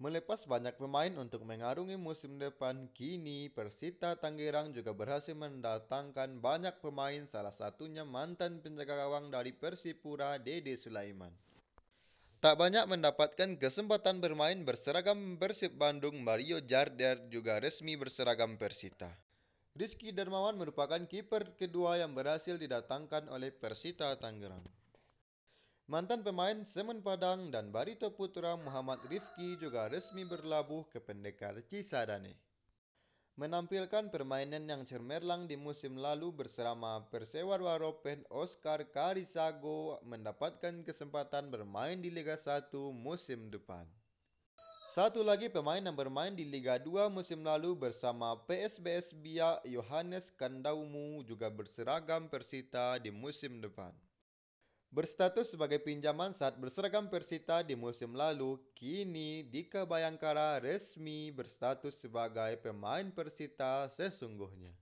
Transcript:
Melepas banyak pemain untuk mengarungi musim depan, kini Persita Tangerang juga berhasil mendatangkan banyak pemain, salah satunya mantan penjaga gawang dari Persipura, Dede Sulaiman. Tak banyak mendapatkan kesempatan bermain berseragam Persib Bandung, Mario Jarder juga resmi berseragam Persita. Rizky Dermawan merupakan kiper kedua yang berhasil didatangkan oleh Persita Tangerang. Mantan pemain Semen Padang dan Barito Putra Muhammad Rifki juga resmi berlabuh ke Pendekar Cisadane. Menampilkan permainan yang cermerlang di musim lalu bersama Persewar Waropen Oscar Karisago mendapatkan kesempatan bermain di Liga 1 musim depan. Satu lagi pemain yang bermain di Liga 2 musim lalu bersama PSBS Biak, Yohanes Kandaumu juga berseragam Persita di musim depan. Berstatus sebagai pinjaman saat berseragam Persita di musim lalu, kini Dika Bayangkara resmi berstatus sebagai pemain Persita sesungguhnya.